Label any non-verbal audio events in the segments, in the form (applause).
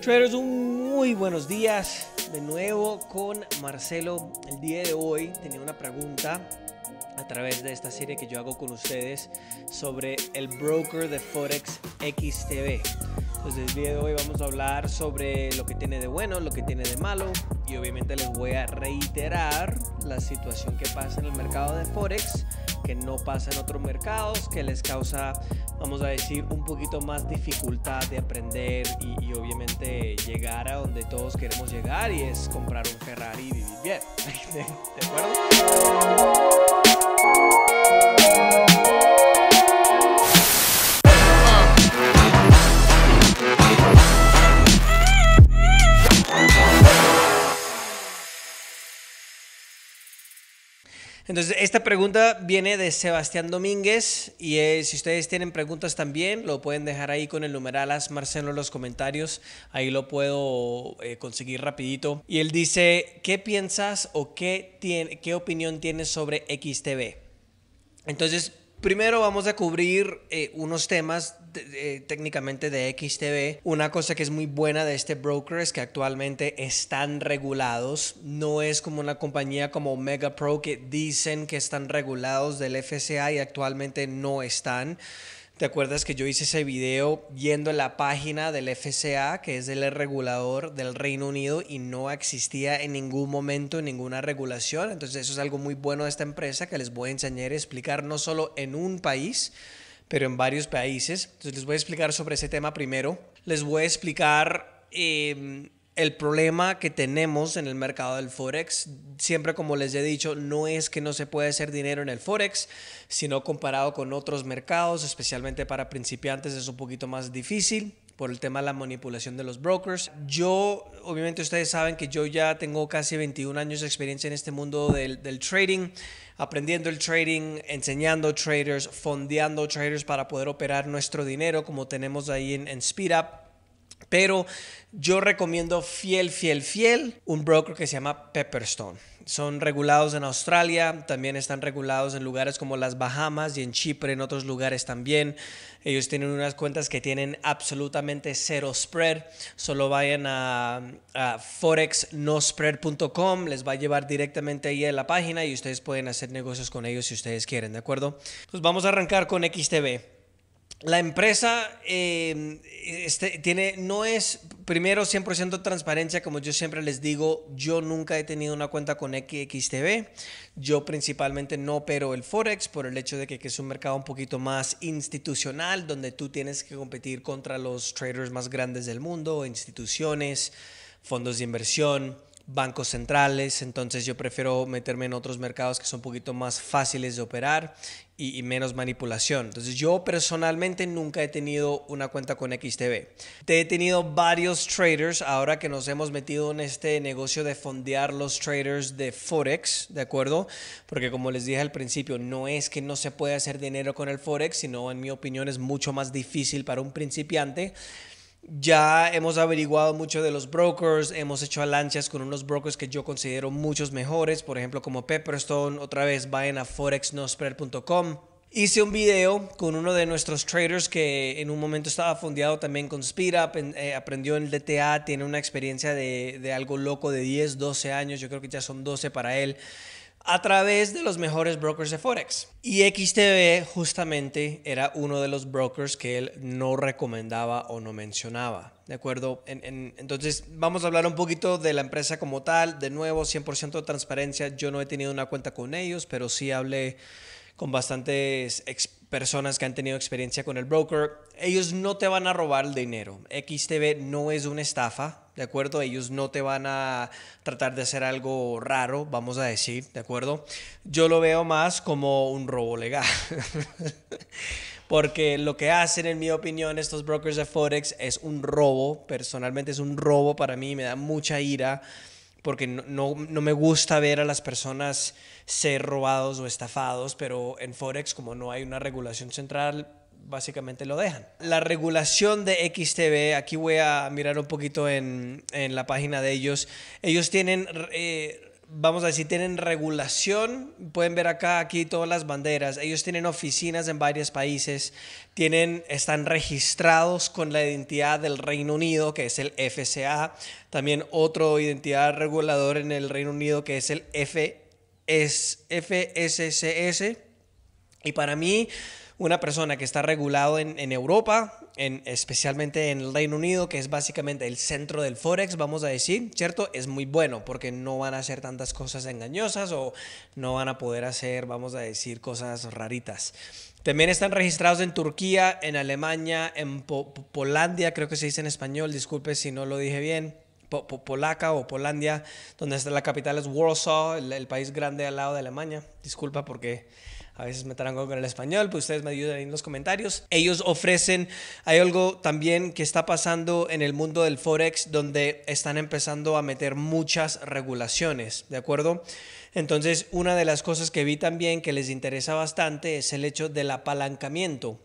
Traders, un muy buenos días de nuevo con Marcelo. El día de hoy tenía una pregunta a través de esta serie que yo hago con ustedes sobre el broker de Forex XTB. Entonces el día de hoy vamos a hablar sobre lo que tiene de bueno, lo que tiene de malo y obviamente les voy a reiterar la situación que pasa en el mercado de Forex que no pasa en otros mercados, que les causa, vamos a decir, un poquito más dificultad de aprender y, obviamente llegar a donde todos queremos llegar y es comprar un Ferrari y vivir bien. (laughs) ¿De acuerdo? Entonces, esta pregunta viene de Sebastián Domínguez y si ustedes tienen preguntas también, lo pueden dejar ahí con el numeral Marcelo en los comentarios. Ahí lo puedo eh, conseguir rapidito. Y él dice, ¿qué piensas o qué, qué opinión tienes sobre XTV? Entonces, Primero vamos a cubrir eh, unos temas técnicamente de XTV. Una cosa que es muy buena de este broker es que actualmente están regulados. No es como una compañía como Megapro Pro que dicen que están regulados del FSA y actualmente no están. ¿Te acuerdas que yo hice ese video viendo la página del FCA, que es el regulador del Reino Unido, y no existía en ningún momento ninguna regulación? Entonces eso es algo muy bueno de esta empresa que les voy a enseñar y explicar no solo en un país, pero en varios países. Entonces les voy a explicar sobre ese tema primero. Les voy a explicar... Em, el problema que tenemos en el mercado del Forex, siempre como les he dicho, no es que no se puede hacer dinero en el Forex, sino comparado con otros mercados, especialmente para principiantes es un poquito más difícil por el tema de la manipulación de los brokers. Yo, obviamente ustedes saben que yo ya tengo casi 21 años de experiencia en este mundo del, trading, aprendiendo el trading, enseñando traders, fondeando traders para poder operar nuestro dinero como tenemos ahí en, en SpeedUp pero yo recomiendo fiel, fiel, fiel un broker que se llama Pepperstone. Son regulados en Australia, también están regulados en lugares como las Bahamas y en Chipre, en otros lugares también. Ellos tienen unas cuentas que tienen absolutamente cero spread. Solo vayan a, forexnospread.com, les va a llevar directamente ahí a la página y ustedes pueden hacer negocios con ellos si ustedes quieren, ¿de acuerdo? Pues vamos a arrancar con XTB la empresa em, este, tiene, no es primero 100% transparencia, como yo siempre les digo, yo nunca he tenido una cuenta con XTB, yo principalmente no opero el Forex por el hecho de que, que, es un mercado un poquito más institucional, donde tú tienes que competir contra los traders más grandes del mundo, instituciones, fondos de inversión bancos centrales, entonces yo prefiero meterme en otros mercados que son un poquito más fáciles de operar y, menos manipulación. Entonces yo personalmente nunca he tenido una cuenta con XTB. Te he tenido varios traders ahora que nos hemos metido en este negocio de fondear los traders de Forex, ¿de acuerdo? Porque como les dije al principio, no es que no se puede hacer dinero con el Forex, sino en mi opinión es mucho más difícil para un principiante. Ya hemos averiguado mucho de los brokers, hemos hecho alianzas con unos brokers que yo considero muchos mejores, por ejemplo como Pepperstone, otra vez vayan a forexnospread.com. Hice un video con uno de nuestros traders que en un momento estaba fondeado también con SpeedUp, eh, aprendió en el DTA, tiene una experiencia de, de algo loco de 10, 12 años, yo creo que ya son 12 para él a través de los mejores brokers de Forex. Y XTB justamente era uno de los brokers que él no recomendaba o no mencionaba. ¿De acuerdo? entonces vamos a hablar un poquito de la empresa como tal. De nuevo, 100% de transparencia. Yo no he tenido una cuenta con ellos, pero sí hablé con bastantes expertos personas que han tenido experiencia con el broker, ellos no te van a robar el dinero. XTB no es una estafa, ¿de acuerdo? Ellos no te van a tratar de hacer algo raro, vamos a decir, ¿de acuerdo? Yo lo veo más como un robo legal. (laughs) Porque lo que hacen, en mi opinión, estos brokers de Forex es un robo. Personalmente es un robo para mí, me da mucha ira porque no, no, me gusta ver a las personas ser robados o estafados, pero en Forex como no hay una regulación central, básicamente lo dejan. La regulación de XTB, aquí voy a mirar un poquito en, en la página de ellos, ellos tienen... Eh, vamos a decir, tienen regulación. Pueden ver acá, aquí todas las banderas. Ellos tienen oficinas en varios países, tienen, están registrados con la identidad del Reino Unido, que es el FCA. También otro identidad regulador en el Reino Unido, que es el F FSCS. Y para mí, una persona que está regulado en, en Europa, especialmente en el Reino Unido, que es básicamente el centro del Forex, vamos a decir, ¿cierto? Es muy bueno porque no van a hacer tantas cosas engañosas o no van a poder hacer, vamos a decir, cosas raritas. También están registrados en Turquía, en Alemania, en Polandia, creo que se dice en español, disculpe si no lo dije bien, Polaca o Polandia, donde está la capital es Warsaw, el país grande al lado de Alemania. Disculpa porque a veces me algo con el español, pues ustedes me ayudan en los comentarios. Ellos ofrecen, hay algo también que está pasando en el mundo del Forex donde están empezando a meter muchas regulaciones, ¿de acuerdo? Entonces, una de las cosas que vi también que les interesa bastante es el hecho del apalancamiento.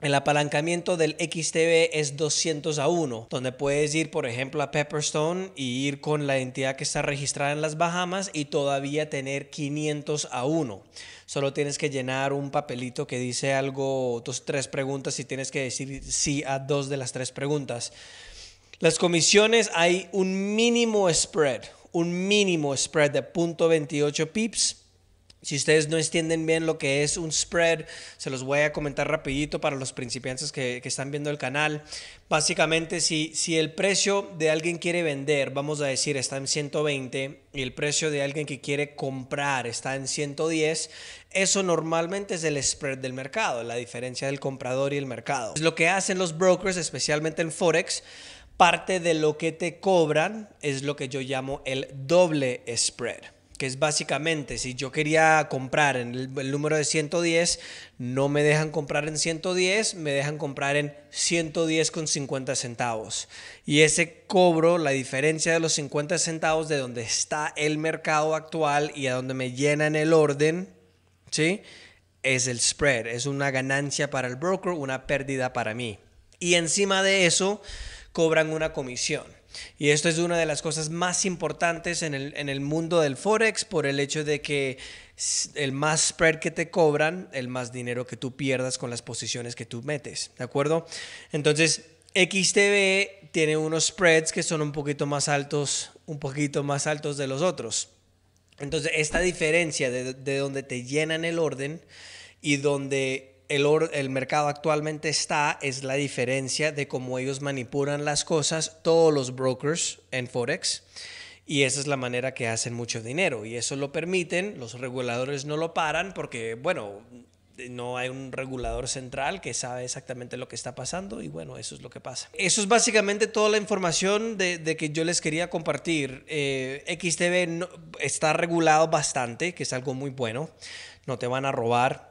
El apalancamiento del XTB es 200 a 1, donde puedes ir, por ejemplo, a Pepperstone y ir con la entidad que está registrada en las Bahamas y todavía tener 500 a 1. Solo tienes que llenar un papelito que dice algo, dos, tres preguntas y tienes que decir sí a dos de las tres preguntas. Las comisiones hay un mínimo spread, un mínimo spread de 0.28 pips si ustedes no entienden bien lo que es un spread, se los voy a comentar rapidito para los principiantes que, están viendo el canal. Básicamente, si, si el precio de alguien quiere vender, vamos a decir, está en 120 y el precio de alguien que quiere comprar está en 110, eso normalmente es el spread del mercado, la diferencia del comprador y el mercado. Es lo que hacen los brokers, especialmente en Forex parte de lo que te cobran es lo que yo llamo el doble spread que es básicamente, si yo quería comprar en el, número de 110, no me dejan comprar en 110, me dejan comprar en 110 con 50 centavos. Y ese cobro, la diferencia de los 50 centavos de donde está el mercado actual y a donde me llenan el orden, ¿sí? Es el spread, es una ganancia para el broker, una pérdida para mí. Y encima de eso, cobran una comisión. Y esto es una de las cosas más importantes en el, mundo del Forex por el hecho de que el más spread que te cobran, el más dinero que tú pierdas con las posiciones que tú metes, ¿de acuerdo? Entonces, XTB tiene unos spreads que son un poquito más altos, un poquito más altos de los otros. Entonces, esta diferencia de, de donde te llenan el orden y donde el, mercado actualmente está es la diferencia de cómo ellos manipulan las cosas, todos los brokers en Forex. Y esa es la manera que hacen mucho dinero. Y eso lo permiten, los reguladores no lo paran porque, bueno, no hay un regulador central que sabe exactamente lo que está pasando y bueno, eso es lo que pasa. Eso es básicamente toda la información de, que yo les quería compartir. Eh, XTB está regulado bastante, que es algo muy bueno, no te van a robar.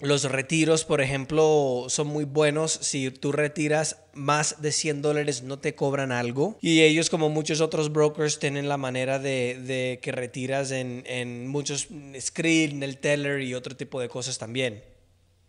Los retiros, por ejemplo, son muy buenos. Si tú retiras más de 100 dólares, no te cobran algo. Y ellos, como muchos otros brokers, tienen la manera de, que retiras en, muchos screen, en el teller y otro tipo de cosas también.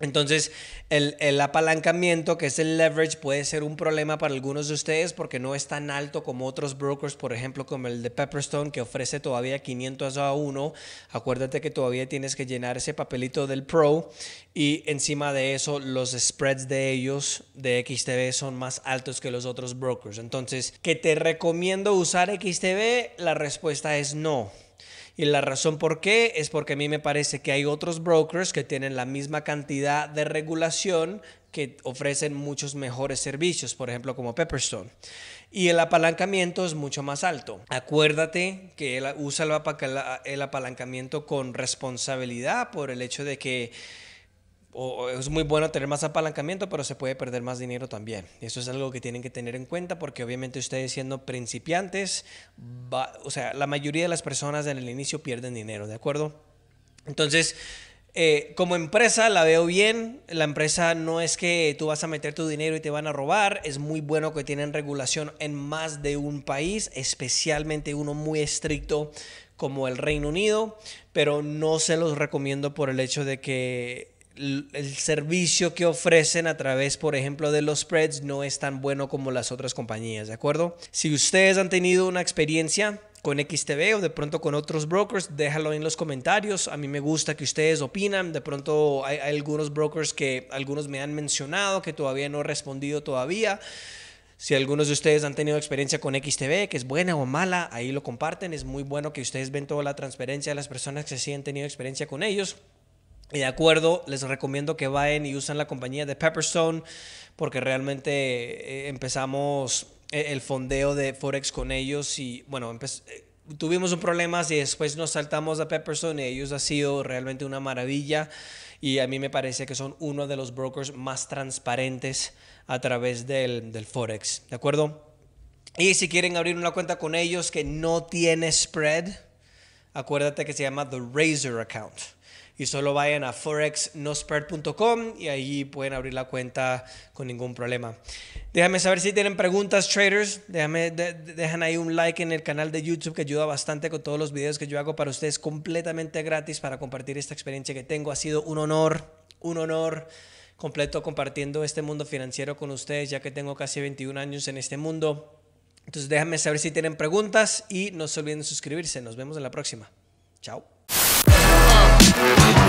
Entonces, el, apalancamiento, que es el leverage, puede ser un problema para algunos de ustedes porque no es tan alto como otros brokers, por ejemplo, como el de Pepperstone, que ofrece todavía 500 a 1. Acuérdate que todavía tienes que llenar ese papelito del Pro y encima de eso, los spreads de ellos de XTB son más altos que los otros brokers. Entonces, ¿que te recomiendo usar XTB? La respuesta es no. Y la razón por qué es porque a mí me parece que hay otros brokers que tienen la misma cantidad de regulación que ofrecen muchos mejores servicios, por ejemplo como Pepperstone. Y el apalancamiento es mucho más alto. Acuérdate que él usa el apalancamiento con responsabilidad por el hecho de que es muy bueno tener más apalancamiento, pero se puede perder más dinero también. Eso es algo que tienen que tener en cuenta porque obviamente ustedes siendo principiantes, o sea, la mayoría de las personas en el inicio pierden dinero, ¿de acuerdo? Entonces, eh, como empresa la veo bien. La empresa no es que tú vas a meter tu dinero y te van a robar. Es muy bueno que tienen regulación en más de un país, especialmente uno muy estricto como el Reino Unido, pero no se los recomiendo por el hecho de que el servicio que ofrecen a través, por ejemplo, de los spreads no es tan bueno como las otras compañías, ¿de acuerdo? Si ustedes han tenido una experiencia con XTB o de pronto con otros brokers, déjalo en los comentarios. A mí me gusta que ustedes opinan. De pronto hay, algunos brokers que algunos me han mencionado que todavía no he respondido todavía. Si algunos de ustedes han tenido experiencia con XTB, que es buena o mala, ahí lo comparten. Es muy bueno que ustedes ven toda la transparencia de las personas que sí han tenido experiencia con ellos de acuerdo, les recomiendo que vayan y usen la compañía de Pepperstone porque realmente eh, empezamos eh, el fondeo de Forex con ellos y bueno, eh, tuvimos un problema y después nos saltamos a Pepperstone y ellos ha sido realmente una maravilla y a mí me parece que son uno de los brokers más transparentes a través del, del Forex, ¿de acuerdo? Y si quieren abrir una cuenta con ellos que no tiene spread, acuérdate que se llama The Razor Account y solo vayan a forexnospert.com y ahí pueden abrir la cuenta con ningún problema. Déjame saber si tienen preguntas, traders. Déjame, dejan ahí un like en el canal de YouTube que ayuda bastante con todos los videos que yo hago para ustedes completamente gratis para compartir esta experiencia que tengo. Ha sido un honor, un honor completo compartiendo este mundo financiero con ustedes ya que tengo casi 21 años en este mundo. Entonces déjame saber si tienen preguntas y no se olviden de suscribirse. Nos vemos en la próxima. Chao. Thank you.